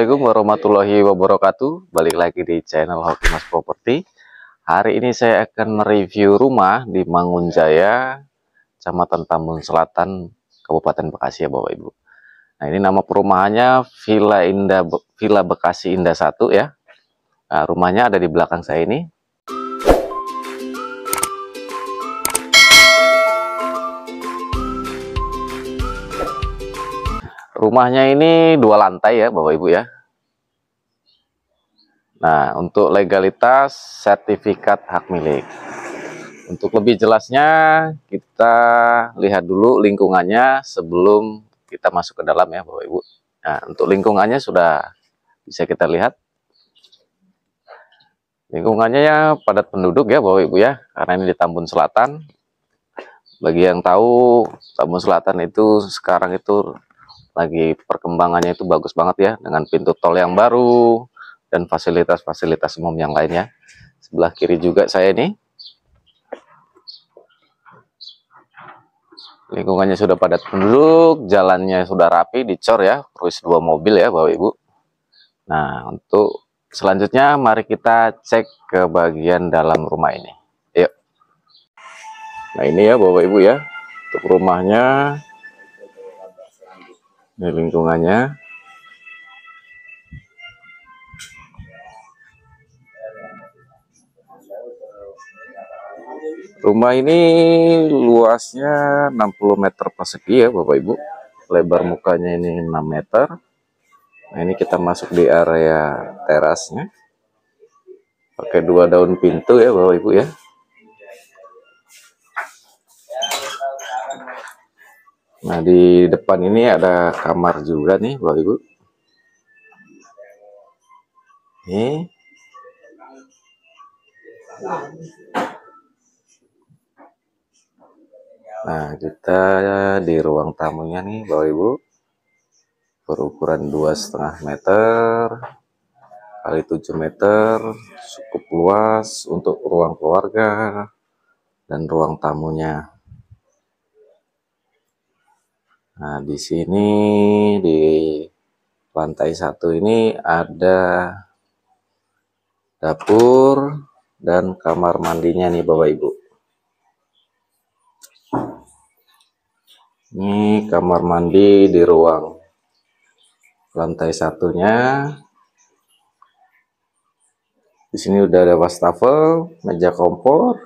Assalamualaikum warahmatullahi wabarakatuh Balik lagi di channel Hoki Mas Property Hari ini saya akan mereview rumah di Mangunjaya, Jaya Kecamatan Tambun Selatan Kabupaten Bekasi ya Bapak Ibu Nah ini nama perumahannya Villa Indah Villa Bekasi Indah 1 ya nah, Rumahnya ada di belakang saya ini Rumahnya ini dua lantai ya Bapak Ibu ya. Nah, untuk legalitas sertifikat hak milik. Untuk lebih jelasnya, kita lihat dulu lingkungannya sebelum kita masuk ke dalam ya Bapak Ibu. Nah, untuk lingkungannya sudah bisa kita lihat. Lingkungannya ya padat penduduk ya Bapak Ibu ya, karena ini di Tambun Selatan. Bagi yang tahu, Tambun Selatan itu sekarang itu lagi perkembangannya itu bagus banget ya dengan pintu tol yang baru dan fasilitas-fasilitas umum yang lainnya. Sebelah kiri juga saya ini. Lingkungannya sudah padat penduduk, jalannya sudah rapi, dicor ya, terus dua mobil ya Bapak Ibu. Nah, untuk selanjutnya mari kita cek ke bagian dalam rumah ini. Yuk. Nah, ini ya Bapak Ibu ya. Untuk rumahnya ini lingkungannya. Rumah ini luasnya 60 meter persegi ya Bapak Ibu. Lebar mukanya ini 6 meter. Nah ini kita masuk di area terasnya. Pakai dua daun pintu ya Bapak Ibu ya. Nah, di depan ini ada kamar juga nih, Bapak Ibu. Ini. Nah, kita di ruang tamunya nih, Bapak Ibu. Berukuran dua setengah meter kali 7 meter, cukup luas untuk ruang keluarga dan ruang tamunya. Nah, di sini di lantai satu ini ada dapur dan kamar mandinya nih Bapak Ibu. Ini kamar mandi di ruang lantai satunya. Di sini udah ada wastafel, meja kompor.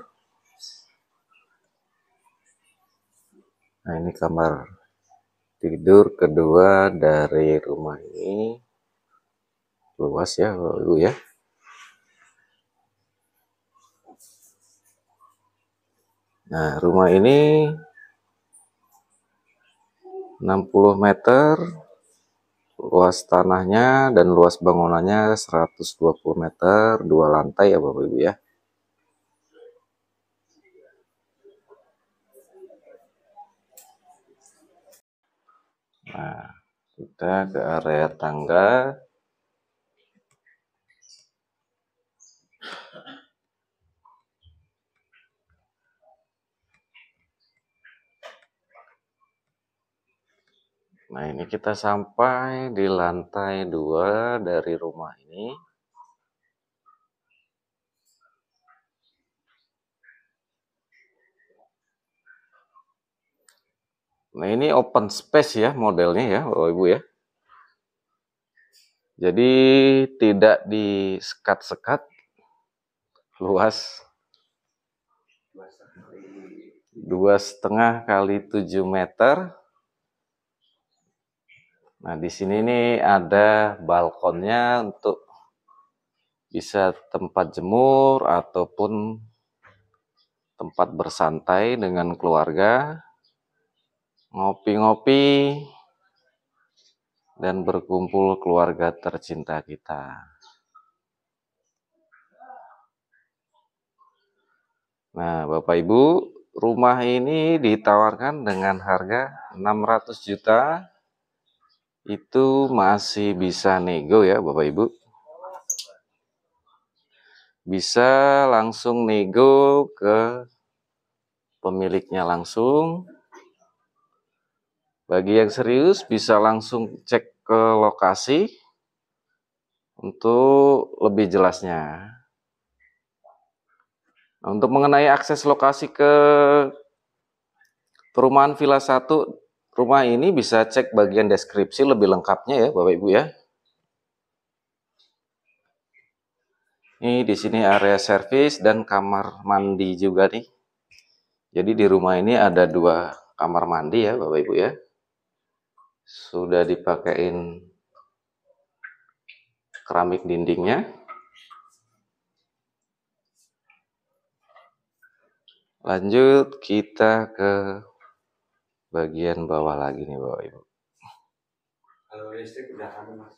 Nah, ini kamar tidur kedua dari rumah ini luas ya lalu ya nah rumah ini 60 meter luas tanahnya dan luas bangunannya 120 meter dua lantai ya Bapak Ibu ya Nah, kita ke area tangga. Nah, ini kita sampai di lantai dua dari rumah ini. Nah ini open space ya modelnya ya Bapak Ibu ya. Jadi tidak disekat-sekat, luas dua setengah kali 7 meter. Nah di sini nih ada balkonnya untuk bisa tempat jemur ataupun tempat bersantai dengan keluarga ngopi-ngopi, dan berkumpul keluarga tercinta kita. Nah, Bapak Ibu, rumah ini ditawarkan dengan harga 600 juta. Itu masih bisa nego ya, Bapak Ibu. Bisa langsung nego ke pemiliknya langsung bagi yang serius bisa langsung cek ke lokasi untuk lebih jelasnya. Nah, untuk mengenai akses lokasi ke perumahan Villa 1 rumah ini bisa cek bagian deskripsi lebih lengkapnya ya Bapak Ibu ya. Ini di sini area servis dan kamar mandi juga nih. Jadi di rumah ini ada dua kamar mandi ya Bapak Ibu ya sudah dipakein keramik dindingnya lanjut kita ke bagian bawah lagi nih bapak ibu listrik udah ada mas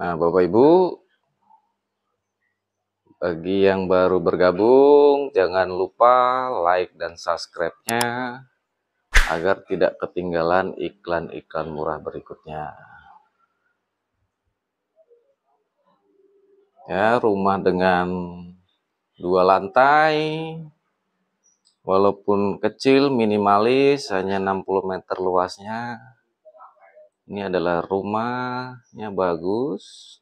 Nah, Bapak Ibu, bagi yang baru bergabung, jangan lupa like dan subscribe-nya agar tidak ketinggalan iklan-iklan murah berikutnya. Ya, rumah dengan dua lantai walaupun kecil minimalis hanya 60 meter luasnya. Ini adalah rumahnya bagus,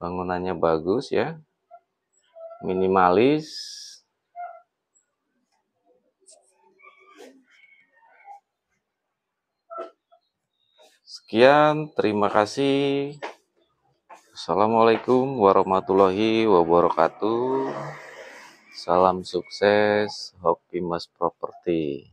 bangunannya bagus ya. Minimalis Sekian, terima kasih. Assalamualaikum warahmatullahi wabarakatuh. Salam sukses, Hoki Mas Property.